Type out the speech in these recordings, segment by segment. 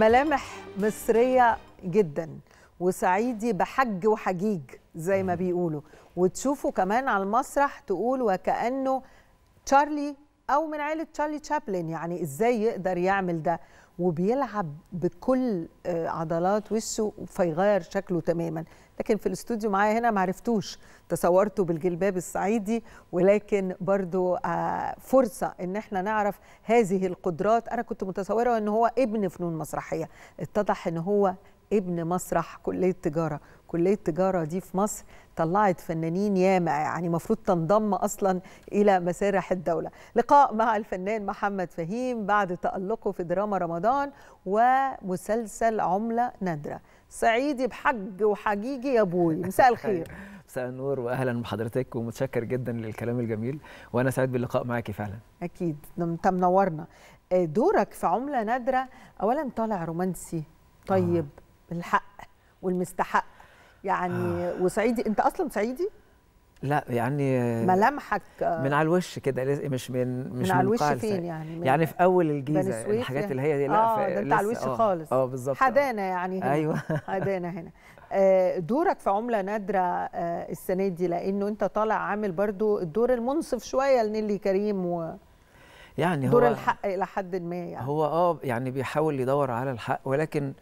ملامح مصرية جدا وسعيدي بحج وحجيج زي ما بيقولوا وتشوفه كمان على المسرح تقول وكأنه تشارلي أو من عائلة تشارلي تشابلن يعني إزاي يقدر يعمل ده وبيلعب بكل آه، عضلات وشه فيغير شكله تماما لكن في الاستوديو معايا هنا معرفتوش تصورته بالجلباب الصعيدي ولكن برضو آه، فرصة ان احنا نعرف هذه القدرات انا كنت متصورة ان هو ابن فنون مسرحية اتضح ان هو ابن مسرح كليه تجاره كليه تجاره دي في مصر طلعت فنانين ياما يعني المفروض تنضم اصلا الى مسارح الدوله لقاء مع الفنان محمد فهيم بعد تالقه في دراما رمضان ومسلسل عمله نادره صعيدي بحج وحجيجي يا ابوي مساء الخير مساء النور واهلا بحضرتك ومتشكر جدا للكلام الجميل وانا سعيد باللقاء معاكي فعلا اكيد انت منورنا آه، دورك في عمله نادره اولا طالع رومانسي طيب آه. الحق والمستحق يعني آه. وصعيدي انت اصلا صعيدي لا يعني ملامحك آه. من على الوش كده مش من مش من على الوش فين يعني من يعني في اول الجيزه الحاجات اللي يعني؟ هي دي لا اه ده انت على الوش آه. خالص اه بالظبط حدانا يعني هنا ايوه حدانا هنا آه، دورك في عمله نادره السنه دي لانه انت طالع عامل برضو الدور المنصف شويه لنيلي كريم و يعني دور هو الحق الى حد ما يعني هو اه يعني بيحاول يدور على الحق ولكن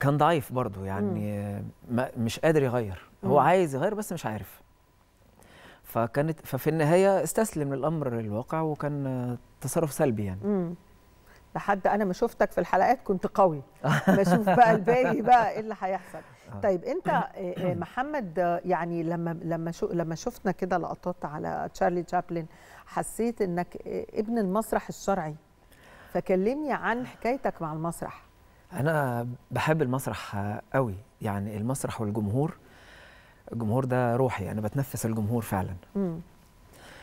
كان ضعيف برضه يعني ما مش قادر يغير هو عايز يغير بس مش عارف فكانت ففي النهايه استسلم للامر الواقع وكان تصرف سلبي يعني مم. لحد انا ما شفتك في الحلقات كنت قوي بشوف بقى الباقي بقى ايه اللي هيحصل آه. طيب انت آه، آه، محمد يعني لما لما شو لما شفنا كده لقطات على تشارلي تشابلن حسيت انك ابن المسرح الشرعي فكلمني عن حكايتك مع المسرح انا بحب المسرح قوي يعني المسرح والجمهور الجمهور ده روحي انا بتنفس الجمهور فعلا مم.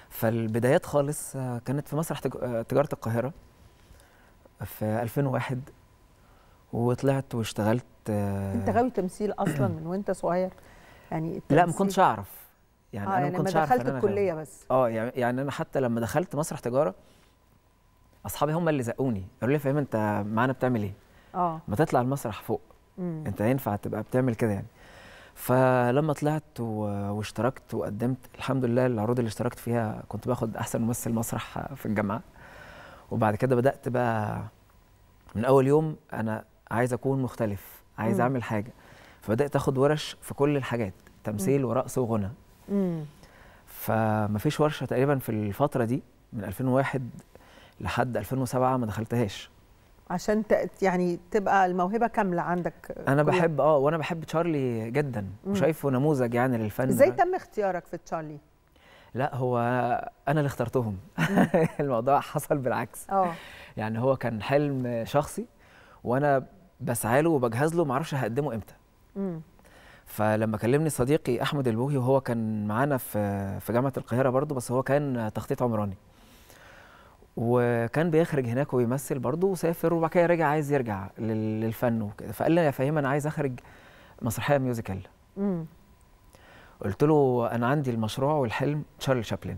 فالبدايات خالص كانت في مسرح تجاره القاهره في 2001 وطلعت واشتغلت انت غاوي تمثيل اصلا من وانت صغير يعني لا ما كنتش اعرف يعني آه انا يعني ما كنتش اعرف دخلت الكليه بس اه يعني،, يعني انا حتى لما دخلت مسرح تجاره اصحابي هم اللي زقوني قالوا لي فاهم انت معانا بتعمل ايه اه ما تطلع المسرح فوق مم. انت ينفع تبقى بتعمل كده يعني فلما طلعت واشتركت وقدمت الحمد لله العروض اللي اشتركت فيها كنت باخد احسن ممثل مسرح في الجامعه وبعد كده بدات بقى من اول يوم انا عايز اكون مختلف عايز مم. اعمل حاجه فبدات اخد ورش في كل الحاجات تمثيل مم. ورقص وغنى فما فيش ورشه تقريبا في الفتره دي من 2001 لحد 2007 ما دخلتهاش عشان يعني تبقى الموهبه كامله عندك آه، انا بحب اه وانا بحب تشارلي جدا وشايفه نموذج يعني للفن ازاي تم اختيارك في تشارلي لا هو انا اللي اخترتهم الموضوع حصل بالعكس اه يعني هو كان حلم شخصي وانا بسعى له وبجهز له معرفش هقدمه امتى مم. فلما كلمني صديقي احمد البوهي وهو كان معانا في في جامعه القاهره برضه بس هو كان تخطيط عمراني وكان بيخرج هناك وبيمثل برضه وسافر وبعد كده رجع عايز يرجع للفن وكده فقال لي يا فهيم انا عايز اخرج مسرحيه ميوزيكال قلت له انا عندي المشروع والحلم تشارل شابلن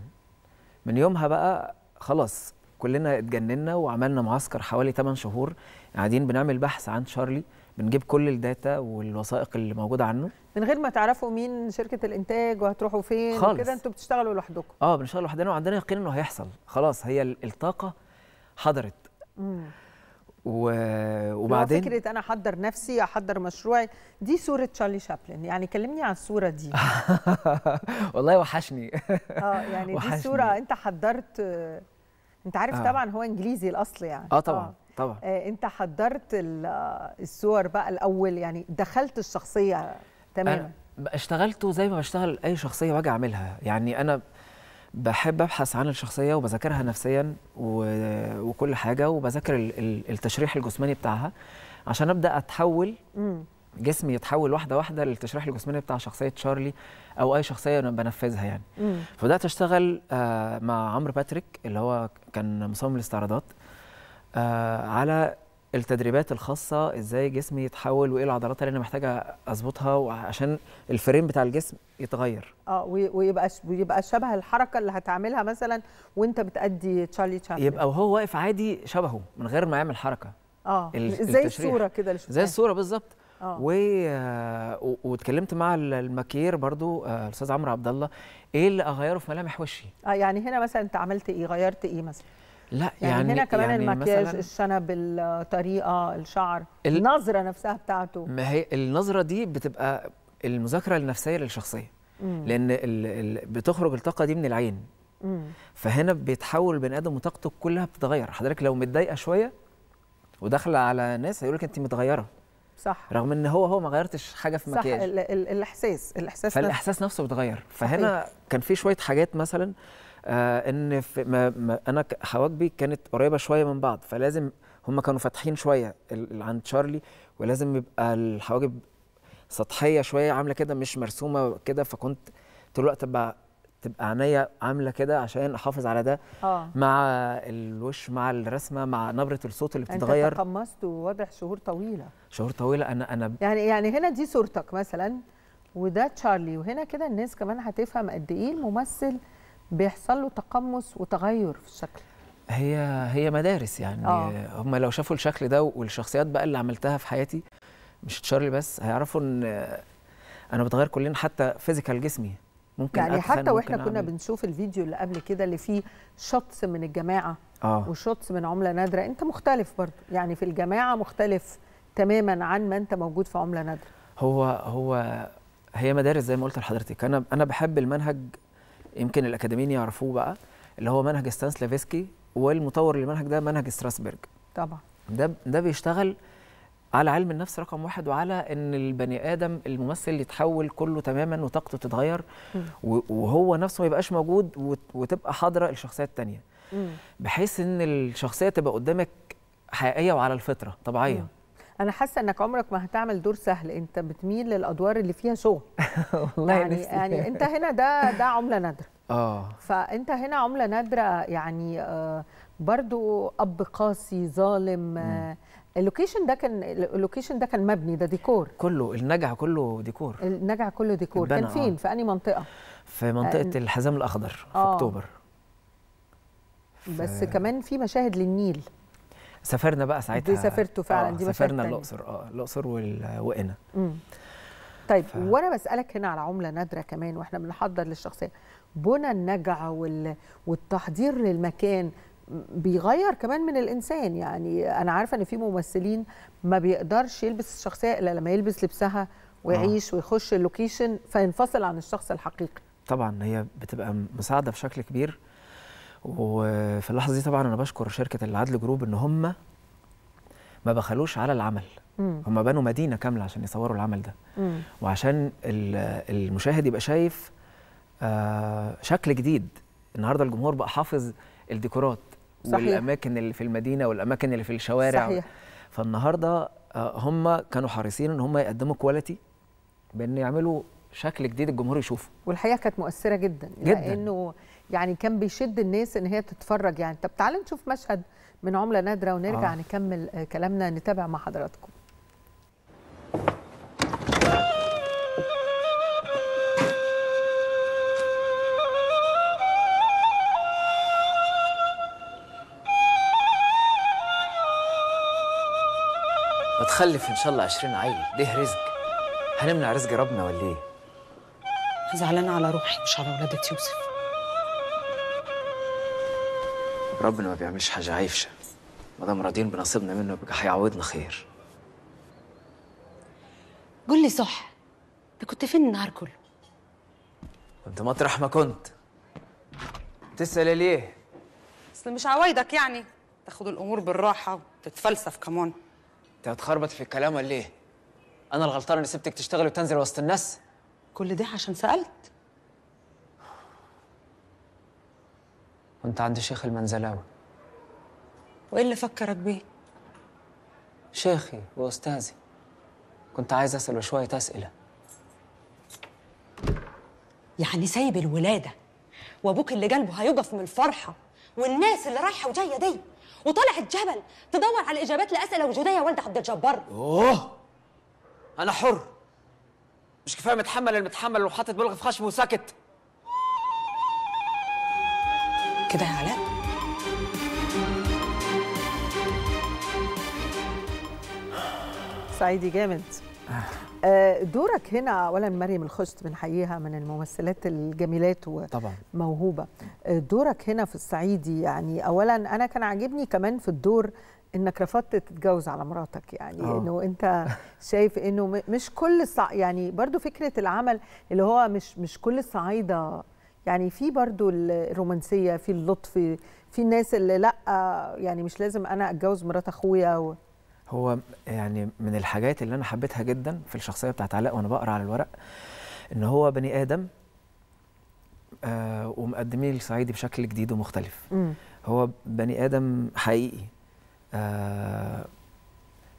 من يومها بقى خلاص كلنا اتجننا وعملنا معسكر حوالي 8 شهور قاعدين بنعمل بحث عن تشارلي بنجيب كل الداتا والوثائق اللي موجوده عنه من غير ما تعرفوا مين شركه الانتاج وهتروحوا فين كده انتوا بتشتغلوا لوحدكم اه بنشتغل لوحدنا وعندنا يقين انه هيحصل خلاص هي الطاقه حضرت مم. و... وبعدين فكره انا احضر نفسي احضر مشروعي دي صوره تشارلي شابلن يعني كلمني عن الصوره دي والله وحشني اه يعني وحشني. دي صوره انت حضرت انت عارف آه. طبعا هو انجليزي الاصل يعني اه طبعا آه. طبعا آه انت حضرت الصور بقى الاول يعني دخلت الشخصيه تماما اشتغلته زي ما بشتغل اي شخصيه واجي اعملها يعني انا بحب ابحث عن الشخصيه وبذاكرها نفسيا وكل حاجه وبذاكر التشريح الجسماني بتاعها عشان ابدا اتحول جسمي يتحول واحده واحده للتشريح الجسماني بتاع شخصيه تشارلي او اي شخصيه انا بنفذها يعني فبدات اشتغل آه، مع عمرو باتريك اللي هو كان مصمم الاستعراضات آه على التدريبات الخاصه ازاي جسمي يتحول وايه العضلات اللي انا محتاجه اظبطها عشان الفريم بتاع الجسم يتغير اه ويبقى ويبقى شبه الحركه اللي هتعملها مثلا وانت بتادي تشارلي تشابلن يبقى وهو واقف عادي شبهه من غير ما يعمل حركه اه زي الصوره كده اللي شفتها زي الصوره بالظبط آه. و... واتكلمت مع المكير برضو آه، الاستاذ عمرو عبد الله ايه اللي اغيره في ملامح وشي اه يعني هنا مثلا انت عملت ايه غيرت ايه مثلا لا يعني, يعني هنا كمان يعني المكياج الشنب الطريقه الشعر النظره نفسها بتاعته ما هي النظره دي بتبقى المذاكره النفسيه للشخصيه مم. لان الـ الـ بتخرج الطاقه دي من العين مم. فهنا بيتحول البني ادم وطاقته كلها بتتغير حضرتك لو متضايقه شويه وداخله على ناس هيقول لك انت متغيره صح رغم ان هو هو ما غيرتش حاجه في مكياج صح ال الاحساس الاحساس فالاحساس نفسه بيتغير فهنا صحيح. كان في شويه حاجات مثلا آه، ان في ما ما انا حواجبي كانت قريبه شويه من بعض فلازم هم كانوا فاتحين شويه عند شارلي ولازم يبقى الحواجب سطحيه شويه عامله كده مش مرسومه كده فكنت طول الوقت بقى تبقى عينيا عامله كده عشان احافظ على ده آه. مع الوش مع الرسمه مع نبره الصوت اللي بتتغير انت تقمصت وواضح شهور طويله شهور طويله انا انا يعني يعني هنا دي صورتك مثلا وده تشارلي وهنا كده الناس كمان هتفهم قد ايه الممثل بيحصل له تقمص وتغير في الشكل هي هي مدارس يعني آه. هم لو شافوا الشكل ده والشخصيات بقى اللي عملتها في حياتي مش تشارلي بس هيعرفوا ان انا بتغير كلنا حتى فيزيكال جسمي ممكن يعني حتى واحنا كنا أعمل. بنشوف الفيديو اللي قبل كده اللي فيه شوتس من الجماعه آه. وشوتس من عمله نادره انت مختلف برضو يعني في الجماعه مختلف تماما عن ما انت موجود في عمله نادره هو هو هي مدارس زي ما قلت لحضرتك انا انا بحب المنهج يمكن الاكاديميين يعرفوه بقى اللي هو منهج ستانسلافسكي والمطور للمنهج ده منهج ستراسبرج طبعا ده ده بيشتغل على علم النفس رقم واحد وعلى ان البني ادم الممثل يتحول كله تماما وطاقته تتغير وهو نفسه ما يبقاش موجود وتبقى حاضره الشخصيه الثانيه بحيث ان الشخصيه تبقى قدامك حقيقيه وعلى الفطره طبيعيه انا حاسه انك عمرك ما هتعمل دور سهل انت بتميل للادوار اللي فيها شغل والله يعني نفسي. يعني انت هنا ده ده عمله نادره اه فانت هنا عمله نادره يعني آه، برضو اب قاسي ظالم آه، اللوكيشن ده كان اللوكيشن ده كان مبني ده ديكور كله النجع كله ديكور النجع كله ديكور كان فين آه. في انهي منطقه في منطقه آه. الحزام الاخضر في آه. اكتوبر ف... بس كمان في مشاهد للنيل سافرنا بقى ساعتها دي سافرتوا فعلا آه دي سافرنا الاقصر اه الاقصر وقنا طيب ف... وانا بسالك هنا على عمله نادره كمان واحنا بنحضر للشخصيه بنى النجعه وال... والتحضير للمكان بيغير كمان من الانسان يعني انا عارفه ان في ممثلين ما بيقدرش يلبس الشخصيه الا لما يلبس لبسها ويعيش آه. ويخش اللوكيشن فينفصل عن الشخص الحقيقي طبعا هي بتبقى مساعده بشكل كبير وفي اللحظه دي طبعا انا بشكر شركه العدل جروب ان هم ما بخلوش على العمل مم. هم بنوا مدينه كامله عشان يصوروا العمل ده مم. وعشان المشاهد يبقى شايف آه، شكل جديد النهارده الجمهور بقى حافظ الديكورات صحيح. والاماكن اللي في المدينه والاماكن اللي في الشوارع صحيح. فالنهارده آه، هم كانوا حريصين ان هم يقدموا كواليتي بان يعملوا شكل جديد الجمهور يشوفه والحقيقه كانت مؤثره جدا, يعني جداً. لانه يعني كان بيشد الناس ان هي تتفرج يعني طب تعالى نشوف مشهد من عمله نادره ونرجع آه. نكمل آه، كلامنا نتابع مع حضراتكم هتخلف ان شاء الله 20 عيل ده رزق هنمنع رزق ربنا ولا ايه زعلانه على روحي مش على ولادة يوسف ربنا ما بيعملش حاجة عايفشة ما دام راضيين بنصيبنا منه يبقى هيعوضنا خير قول لي صح انت كنت فين النهار كله؟ كنت مطرح ما كنت تسأل ليه؟ اصل مش عوايدك يعني تاخد الامور بالراحه وتتفلسف كمان انت هتخربط في الكلام ولا ايه؟ انا الغلطانة اللي سبتك تشتغلي وتنزل وسط الناس؟ كل ده عشان سألت كنت عند شيخ المنزلاوي وإيه اللي فكرك بيه؟ شيخي وأستاذي كنت عايز أسأله شوية أسئلة يعني سايب الولادة وأبوك اللي جنبه هيقف من الفرحة والناس اللي رايحة وجاية دي وطلع الجبل تدور على إجابات لأسئلة وجودية والد عبد الجبار أوه أنا حر مش كفاية متحمل المتحمل وحاطط بلغ في خشمه وساكت كده يا علاء سعيدي جامد آه. آه، دورك هنا اولا مريم الخشت بنحييها من, من الممثلات الجميلات وموهوبه آه، دورك هنا في الصعيدي يعني اولا انا كان عاجبني كمان في الدور انك رفضت تتجوز على مراتك يعني أوه. انه انت شايف انه مش كل الصع... يعني برضو فكره العمل اللي هو مش مش كل الصعايده يعني في برضو الرومانسيه في اللطف في الناس اللي لا يعني مش لازم انا اتجوز مرات اخويا و... هو يعني من الحاجات اللي انا حبيتها جدا في الشخصيه بتاعت علاء وانا بقرا على الورق ان هو بني ادم آه ومقدمين الصعيدي بشكل جديد ومختلف م. هو بني ادم حقيقي آه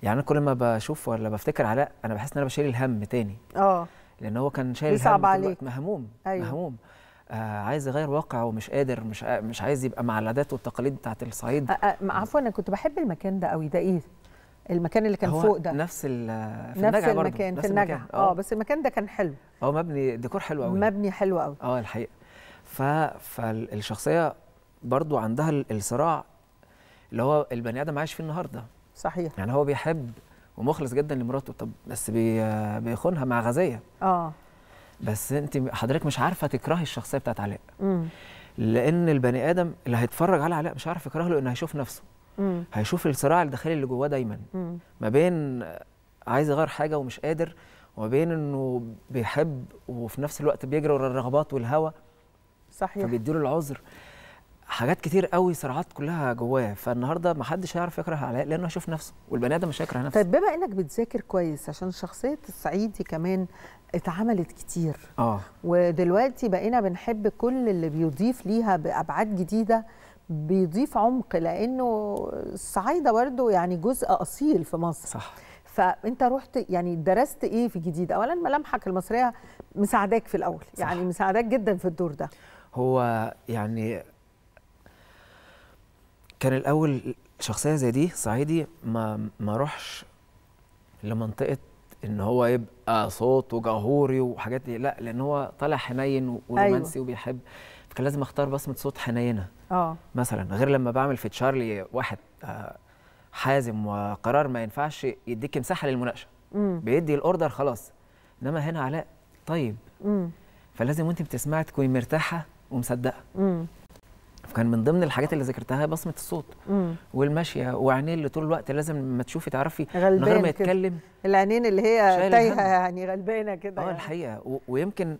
يعني انا كل ما بشوف ولا بفتكر علاء انا بحس ان انا بشيل الهم تاني اه لان هو كان شايل الهم عليك مهموم أيوه. مهموم آه، عايز يغير واقعه ومش قادر مش مش عايز يبقى مع العادات والتقاليد بتاعه الصعيد آه، آه، عفوا انا كنت بحب المكان ده قوي ده ايه المكان اللي كان هو فوق ده نفس ال في نفس المكان في النجع اه بس المكان ده كان حلو اه مبني ديكور حلو قوي مبني حلو قوي اه الحقيقه ف... فالشخصيه برضو عندها الصراع اللي هو البني ادم عايش فيه النهارده صحيح يعني هو بيحب ومخلص جدا لمراته طب بس بيخونها مع غزيه اه بس انت حضرتك مش عارفه تكرهي الشخصيه بتاعت علاء لان البني ادم اللي هيتفرج على علاء مش عارف يكرهه لانه هيشوف نفسه مم. هيشوف الصراع الداخلي اللي جواه دايما مم. ما بين عايز يغير حاجه ومش قادر وما بين انه بيحب وفي نفس الوقت بيجري ورا الرغبات والهوى صحيح فبيديله العذر حاجات كتير قوي صراعات كلها جواه فالنهارده محدش هيعرف يكره علاء لانه هيشوف نفسه والبني ادم مش هيكره نفسه طيب بما انك بتذاكر كويس عشان شخصيه الصعيدي كمان اتعملت كتير اه ودلوقتي بقينا بنحب كل اللي بيضيف ليها بابعاد جديده بيضيف عمق لانه الصعايده برده يعني جزء اصيل في مصر صح فانت رحت يعني درست ايه في جديد اولا ملامحك المصريه مساعداك في الاول صح. يعني مساعداك جدا في الدور ده هو يعني كان الاول شخصيه زي دي صعيدي ما ما اروحش لمنطقه ان هو يبقى صوت وجهوري وحاجات دي لا لان هو طالع حنين ورومانسي أيوة. وبيحب فكان لازم اختار بصمه صوت حنينه اه مثلا غير لما بعمل في تشارلي واحد آه، حازم وقرار ما ينفعش يديك مساحه للمناقشه بيدي الاوردر خلاص انما هنا علاء طيب مم. فلازم وانت بتسمعي تكوني مرتاحه ومصدقه وكان من ضمن الحاجات اللي ذكرتها بصمه الصوت مم. والماشيه وعينيه اللي طول الوقت لازم ما تشوفي تعرفي من غير ما يتكلم العينين اللي هي تايهه يعني غلبانه كده اه يعني. الحقيقه ويمكن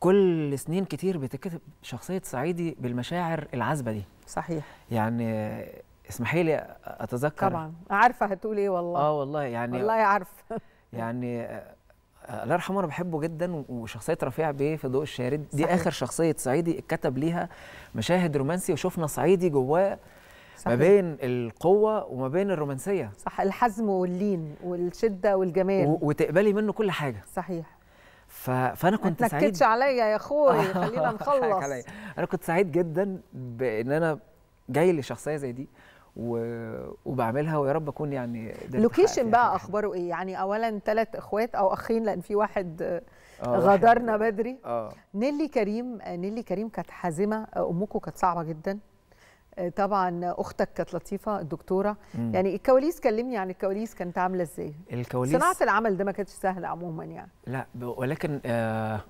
كل سنين كتير بتكتب شخصيه صعيدي بالمشاعر العذبه دي صحيح يعني اسمحي لي اتذكر طبعا عارفه هتقول ايه والله اه والله يعني والله عارفه يعني الله يرحمه انا بحبه جدا وشخصيه رفيع بيه في ضوء الشارد دي صحيح. اخر شخصيه صعيدي اتكتب ليها مشاهد رومانسي وشفنا صعيدي جواه صحيح. ما بين القوة وما بين الرومانسية صح الحزم واللين والشدة والجمال و... وتقبلي منه كل حاجة صحيح ف... فأنا كنت سعيد ما تنكدش عليا يا أخوي خلينا نخلص أنا كنت سعيد جدا بإن أنا جاي لشخصية زي دي وبعملها ويا رب اكون يعني لوكيشن بقى اخباره ايه يعني اولا ثلاث اخوات او اخين لان في واحد آه، غادرنا بدري آه. نيلي كريم نيلي كريم كانت حازمه امكم كانت صعبه جدا آه، طبعا اختك كانت لطيفه الدكتوره مم. يعني الكواليس كلمني عن يعني الكواليس كانت عامله ازاي الكواليس صناعه العمل ده ما كانتش سهله عموما يعني لا ولكن آه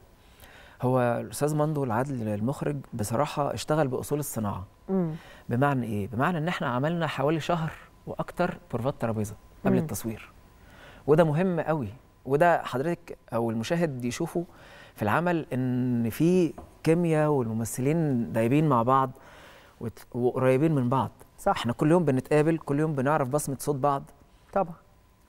هو الاستاذ مندو العدل المخرج بصراحه اشتغل باصول الصناعه بمعنى ايه بمعنى ان احنا عملنا حوالي شهر واكتر بروفات ترابيزه قبل مم. التصوير وده مهم قوي وده حضرتك او المشاهد يشوفه في العمل ان في كيمياء والممثلين دايبين مع بعض وقريبين من بعض صح احنا كل يوم بنتقابل كل يوم بنعرف بصمه صوت بعض طبعا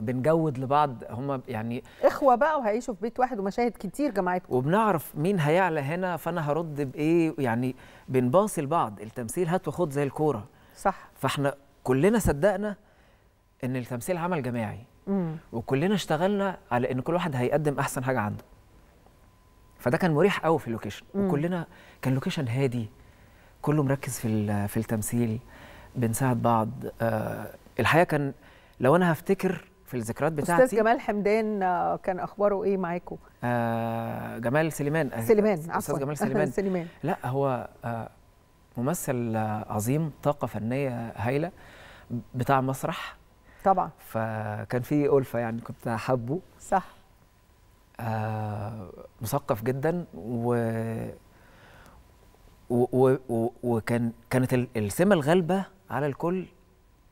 بنجود لبعض هم يعني اخوه بقى وهيعيشوا في بيت واحد ومشاهد كتير جماعتكم وبنعرف مين هيعلى هنا فانا هرد بايه يعني بنباصي لبعض التمثيل هات وخد زي الكوره صح فاحنا كلنا صدقنا ان التمثيل عمل جماعي مم. وكلنا اشتغلنا على ان كل واحد هيقدم احسن حاجه عنده فده كان مريح قوي في اللوكيشن مم. وكلنا كان لوكيشن هادي كله مركز في في التمثيل بنساعد بعض آه الحقيقه كان لو انا هفتكر في الذكريات بتاعتي استاذ جمال حمدان آه، كان اخباره ايه معاكم آه جمال سليمان آه، سليمان عفوا استاذ جمال سليمان سليمان لا هو آه ممثل آه، عظيم طاقه فنيه هايله بتاع مسرح طبعا فكان في ألفة يعني كنت حابه صح آه مثقف جدا و و وكان كانت السمه الغالبه على الكل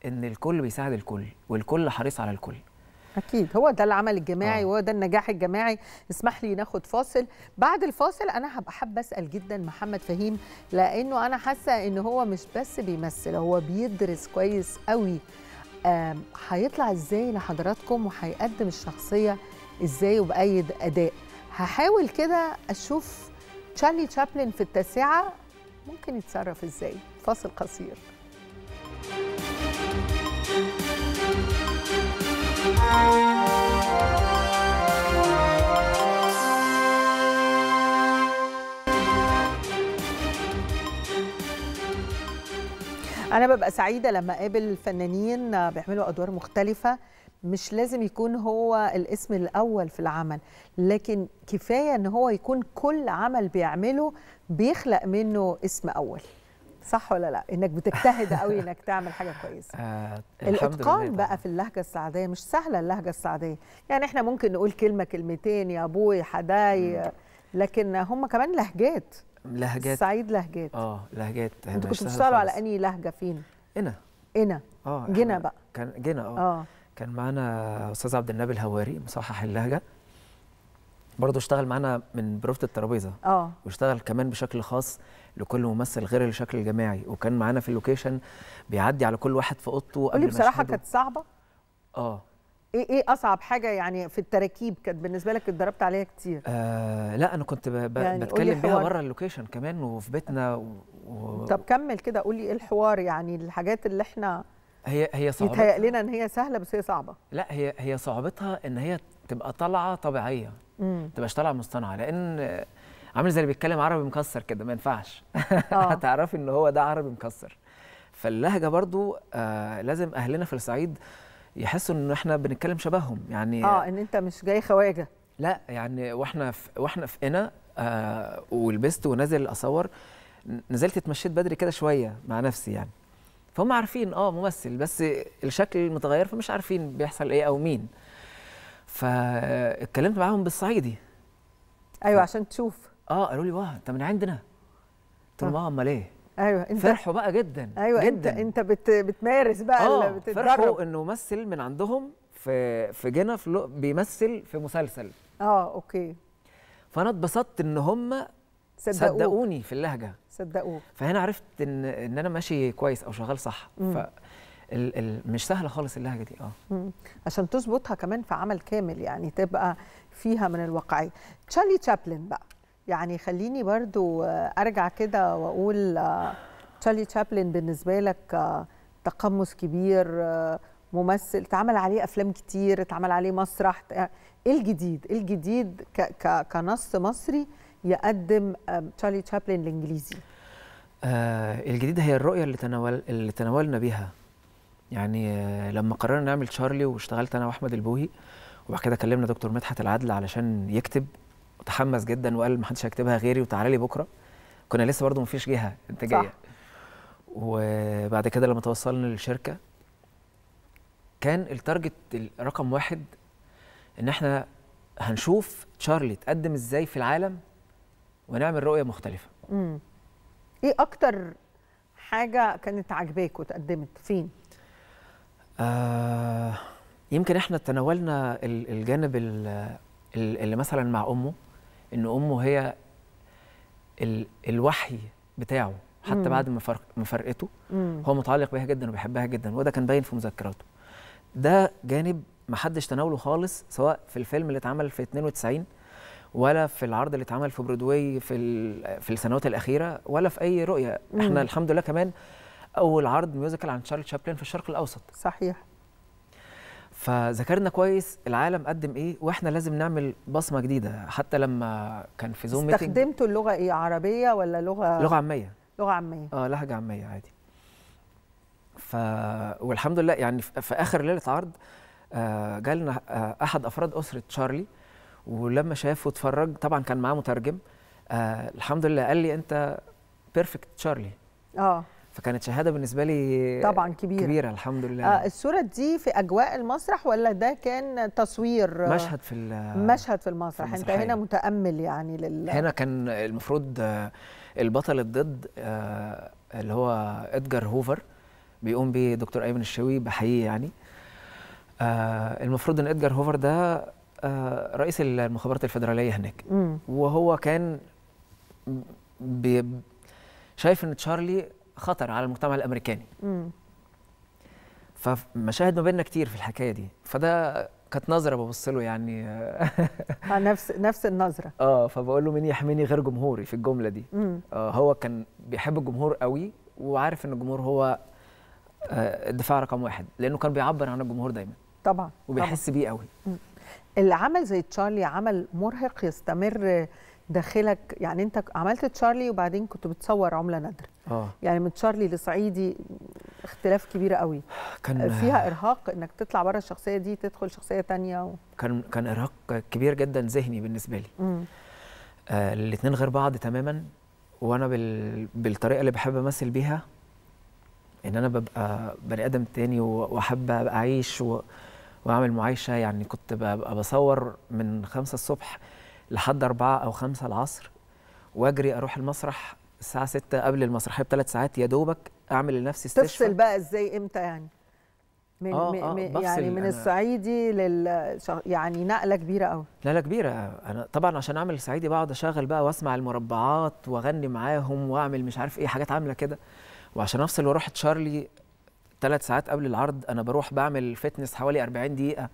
ان الكل بيساعد الكل والكل حريص على الكل اكيد هو ده العمل الجماعي آه. وهو ده النجاح الجماعي اسمح لي ناخد فاصل بعد الفاصل انا هبقى حابه اسال جدا محمد فهيم لانه انا حاسه ان هو مش بس بيمثل هو بيدرس كويس قوي هيطلع ازاي لحضراتكم وهيقدم الشخصيه ازاي وباي اداء هحاول كده اشوف تشارلي تشابلن في التاسعه ممكن يتصرف ازاي فاصل قصير أنا ببقى سعيدة لما أقابل فنانين بيعملوا أدوار مختلفة مش لازم يكون هو الاسم الأول في العمل لكن كفاية أن هو يكون كل عمل بيعمله بيخلق منه اسم أول صح ولا لا انك بتجتهد قوي انك تعمل حاجه كويسه آه الاتقان بقى في اللهجه السعديه مش سهله اللهجه السعديه يعني احنا ممكن نقول كلمه كلمتين يا ابوي حداي لكن هم كمان لهجات لهجات الصعيد لهجات اه لهجات انتوا كنتوا بتشتغلوا على انهي لهجه فينا انا انا اه جينا بقى كان جينا آه. اه كان معانا استاذ عبد النبي الهواري مصحح اللهجه برضه اشتغل معانا من بروفه الترابيزه اه واشتغل كمان بشكل خاص لكل ممثل غير الشكل الجماعي وكان معانا في اللوكيشن بيعدي على كل واحد في اوضته قبل بصراحه كانت صعبه اه ايه ايه اصعب حاجه يعني في التراكيب كانت بالنسبه لك اتدربت عليها كتير آه لا انا كنت ب... ب... يعني بتكلم بيها بره اللوكيشن كمان وفي بيتنا و... و... طب كمل كده قولي ايه الحوار يعني الحاجات اللي احنا هي هي صعبه يتهيأ لنا ان هي سهله بس هي صعبه لا هي هي صعوبتها ان هي تبقى طالعه طبيعيه ما تبقاش طالعه مصطنعه لان عامل زي اللي بيتكلم عربي مكسر كده ما ينفعش اه. هتعرفي ان هو ده عربي مكسر فاللهجه برضو آه لازم اهلنا في الصعيد يحسوا ان احنا بنتكلم شبههم يعني اه ان انت مش جاي خواجه لا يعني واحنا في واحنا في هنا آه ولبست ونازل اصور نزلت اتمشيت بدري كده شويه مع نفسي يعني فهم عارفين اه ممثل بس الشكل متغير فمش عارفين بيحصل ايه او مين فاتكلمت معاهم بالصعيدي ايوه ف... عشان تشوف اه قالوا لي واه انت من عندنا قلت لهم اه امال ايه ايوه انت فرحوا بقى جدا ايوه جدا انت انت بت بتمارس بقى آه بتتدرب فرحوا انه ممثل من عندهم في في جنى في بيمثل في مسلسل اه اوكي فانا اتبسطت ان هم صدقوك. صدقوني في اللهجه صدقوك فهنا عرفت ان ان انا ماشي كويس او شغال صح ف ال ال مش سهله خالص اللهجه دي اه عشان تظبطها كمان في عمل كامل يعني تبقى فيها من الواقعيه تشارلي تشابلن بقى يعني خليني برضو ارجع كده واقول آه، تشارلي تشابلن بالنسبه لك آه، تقمص كبير آه، ممثل اتعمل عليه افلام كتير اتعمل عليه مسرح ايه الجديد ايه الجديد ك ك كنص مصري يقدم تشارلي تشابلن الانجليزي آه الجديد هي الرؤيه اللي تناول اللي تناولنا بيها يعني آه، لما قررنا نعمل تشارلي واشتغلت انا واحمد البوهي وبعد كده كلمنا دكتور مدحت العدل علشان يكتب وتحمس جدا وقال ما حدش هيكتبها غيري وتعالى لي بكره كنا لسه ما مفيش جهه انتاجيه صح. وبعد كده لما توصلنا للشركه كان التارجت رقم واحد ان احنا هنشوف تشارلي تقدم ازاي في العالم ونعمل رؤيه مختلفه امم ايه اكتر حاجه كانت عاجباك وتقدمت فين آه يمكن احنا تناولنا الجانب اللي مثلا مع امه ان امه هي الوحي بتاعه حتى مم. بعد ما فرقته هو متعلق بيها جدا وبيحبها جدا وده كان باين في مذكراته ده جانب ما حدش تناوله خالص سواء في الفيلم اللي اتعمل في 92 ولا في العرض اللي اتعمل في برودواي في في السنوات الاخيره ولا في اي رؤيه مم. احنا الحمد لله كمان اول عرض ميوزيكال عن تشارلي شابلين في الشرق الاوسط صحيح فذكرنا كويس العالم قدم ايه واحنا لازم نعمل بصمه جديده حتى لما كان في زوم ميتنج استخدمتوا اللغه ايه عربيه ولا لغه لغه عاميه لغه عاميه اه لهجه عاميه عادي ف والحمد لله يعني في اخر ليله عرض آه جالنا آه احد افراد اسره تشارلي ولما شافه واتفرج طبعا كان معاه مترجم آه الحمد لله قال لي انت بيرفكت تشارلي اه فكانت شهاده بالنسبه لي طبعا كبيره كبيره الحمد لله آه الصوره دي في اجواء المسرح ولا ده كان تصوير آه، مشهد في مشهد في المسرح في انت هنا متامل يعني لل هنا كان المفروض آه، البطل الضد آه، اللي هو ادجار هوفر بيقوم بيه دكتور ايمن الشوي بحقيقي يعني المفروض ان ادجار هوفر ده رئيس المخابرات الفيدراليه هناك وهو كان بي شايف ان تشارلي خطر على المجتمع الامريكاني مم. فمشاهد ما بيننا كتير في الحكايه دي فده كانت نظره ببص له يعني آه، نفس نفس النظره اه فبقول له مين يحميني غير جمهوري في الجمله دي آه هو كان بيحب الجمهور قوي وعارف ان الجمهور هو آه الدفاع رقم واحد لانه كان بيعبر عن الجمهور دايما طبعا وبيحس طبعا. بيه قوي اللي العمل زي تشارلي عمل مرهق يستمر داخلك يعني انت عملت تشارلي وبعدين كنت بتصور عمله نادره آه. يعني من تشارلي لصعيدي اختلاف كبير قوي كان فيها ارهاق انك تطلع بره الشخصيه دي تدخل شخصيه تانية و... كان كان ارهاق كبير جدا ذهني بالنسبه لي آه الاثنين غير بعض تماما وانا بال... بالطريقه اللي بحب امثل بيها ان انا ببقى بني ادم تاني واحب ابقى اعيش و... واعمل معايشه يعني كنت ببقى بصور من خمسة الصبح لحد أربعة أو خمسة العصر وأجري أروح المسرح الساعة ستة قبل المسرحية بثلاث ساعات يا دوبك أعمل لنفسي استشفاء تفصل بقى إزاي إمتى يعني؟ من آه آه من يعني من الصعيدي لل يعني نقله كبيره قوي نقله كبيره انا طبعا عشان اعمل الصعيدي بقعد اشغل بقى واسمع المربعات واغني معاهم واعمل مش عارف ايه حاجات عامله كده وعشان افصل واروح تشارلي ثلاث ساعات قبل العرض انا بروح بعمل فتنس حوالي 40 دقيقه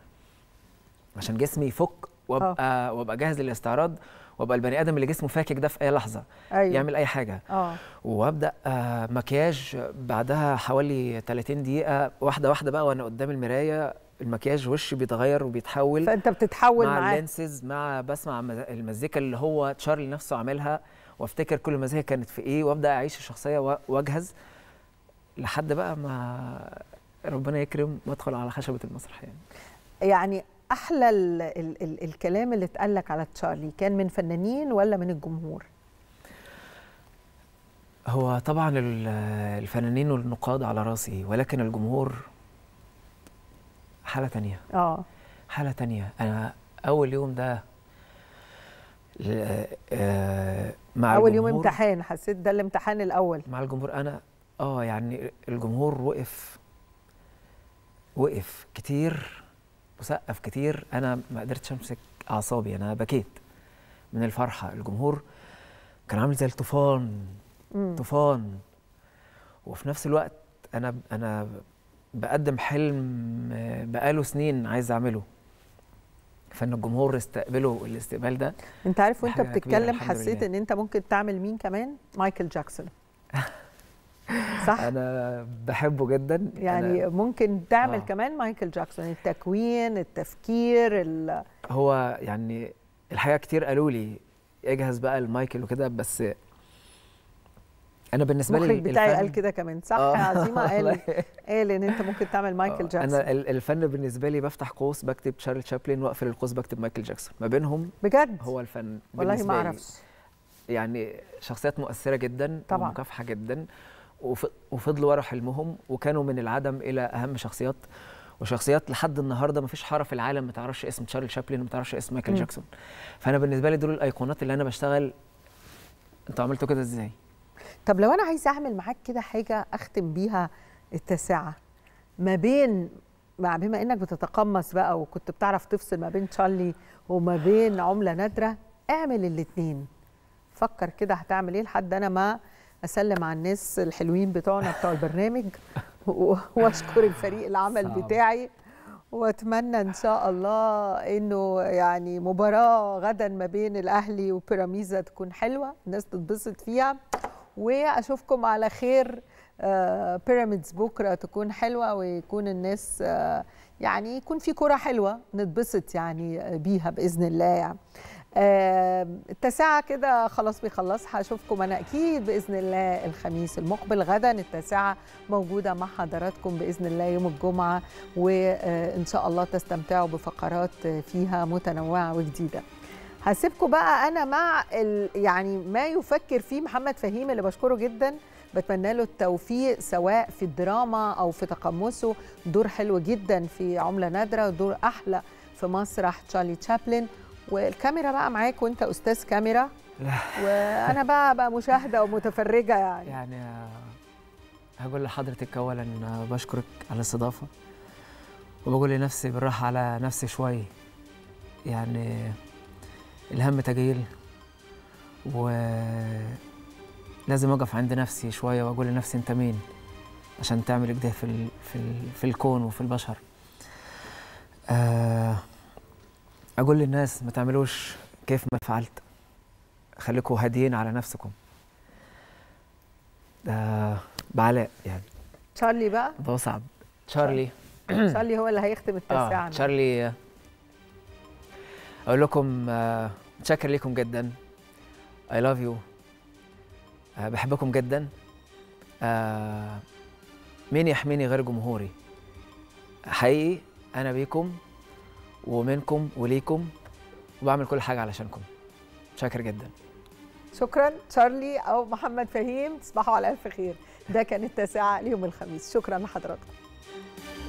عشان جسمي يفك وابقى أوه. وابقى جاهز للاستعراض وابقى البني ادم اللي جسمه فاكك ده في اي لحظه أيوه. يعمل اي حاجه أوه. وابدا آه، مكياج بعدها حوالي 30 دقيقه واحده واحده بقى وانا قدام المرايه المكياج وشي بيتغير وبيتحول فانت بتتحول مع معاه. اللينسز مع بسمع المزيكا اللي هو تشارلي نفسه عاملها وافتكر كل المزيكا كانت في ايه وابدا اعيش الشخصيه واجهز لحد بقى ما ربنا يكرم وادخل على خشبه المسرح يعني يعني احلى الـ الـ الـ الكلام اللي اتقال لك على تشارلي كان من فنانين ولا من الجمهور هو طبعا الفنانين والنقاد على راسي ولكن الجمهور حاله تانية اه حاله تانية انا اول يوم ده آه، مع اول يوم امتحان حسيت ده الامتحان الاول مع الجمهور انا اه يعني الجمهور وقف وقف كتير وسقف كتير انا ما قدرتش امسك اعصابي انا بكيت من الفرحه الجمهور كان عامل زي الطوفان طوفان وفي نفس الوقت انا انا بقدم حلم آه، بقاله سنين عايز اعمله فان الجمهور استقبله الاستقبال ده انت عارف وانت بتتكلم حسيت ان انت ممكن تعمل مين كمان مايكل جاكسون صح انا بحبه جدا يعني ممكن تعمل آه. كمان مايكل جاكسون التكوين التفكير ال... هو يعني الحقيقه كتير قالوا لي اجهز بقى المايكل وكده بس انا بالنسبه لي المخرج بتاعي قال كده كمان صح آه. قال قال ان انت ممكن تعمل آه. مايكل جاكسون انا الفن بالنسبه لي بفتح قوس بكتب تشارل شابلين واقفل القوس بكتب مايكل جاكسون ما بينهم بجد هو الفن والله ما اعرفش يعني شخصيات مؤثره جدا طبعا ومكافحه جدا وفضلوا ورا حلمهم وكانوا من العدم الى اهم شخصيات وشخصيات لحد النهارده ما فيش حاره في العالم ما تعرفش اسم تشارل شابلن وما تعرفش اسم مايكل جاكسون فانا بالنسبه لي دول الايقونات اللي انا بشتغل انتوا عملتوا كده ازاي طب لو انا عايزه اعمل معاك كده حاجه اختم بيها التاسعه ما بين مع بما انك بتتقمص بقى وكنت بتعرف تفصل ما بين تشارلي وما بين عمله نادره اعمل الاثنين فكر كده هتعمل ايه لحد انا ما اسلم على الناس الحلوين بتوعنا بتوع البرنامج واشكر الفريق العمل بتاعي واتمنى ان شاء الله انه يعني مباراه غدا ما بين الاهلي وبيراميزا تكون حلوه الناس تتبسط فيها واشوفكم على خير آه، بيراميدز بكره تكون حلوه ويكون الناس آه، يعني يكون في كره حلوه نتبسط يعني بيها باذن الله يعني التاسعة كده خلاص بيخلص هشوفكم أنا أكيد بإذن الله الخميس المقبل غدا التاسعة موجودة مع حضراتكم بإذن الله يوم الجمعة وإن شاء الله تستمتعوا بفقرات فيها متنوعة وجديدة هسيبكم بقى أنا مع يعني ما يفكر فيه محمد فهيم اللي بشكره جداً بتمنى له التوفيق سواء في الدراما او في تقمصه دور حلو جدا في عمله نادره ودور احلى في مسرح تشارلي تشابلن والكاميرا بقى معاك وانت استاذ كاميرا لا. وانا بقى بقى مشاهده ومتفرجه يعني يعني هقول لحضرتك اولا بشكرك على الاستضافه وبقول لنفسي بالراحه على نفسي شويه يعني الهم تجيل ولازم اقف عند نفسي شويه واقول لنفسي انت مين عشان تعمل كده في في في الكون وفي البشر آه اقول للناس ما تعملوش كيف ما فعلت خليكم هاديين على نفسكم ده بعلاء يعني تشارلي بقى ده صعب تشارلي تشارلي هو اللي هيختم التاسعة آه. تشارلي اقول لكم آه، متشكر ليكم جدا اي لاف يو بحبكم جدا آه، مين يحميني غير جمهوري حقيقي انا بيكم ومنكم وليكم وبعمل كل حاجه علشانكم شاكر جدا شكرا تشارلي او محمد فهيم تصبحوا على الف خير ده كان التاسعه ليوم الخميس شكرا لحضراتكم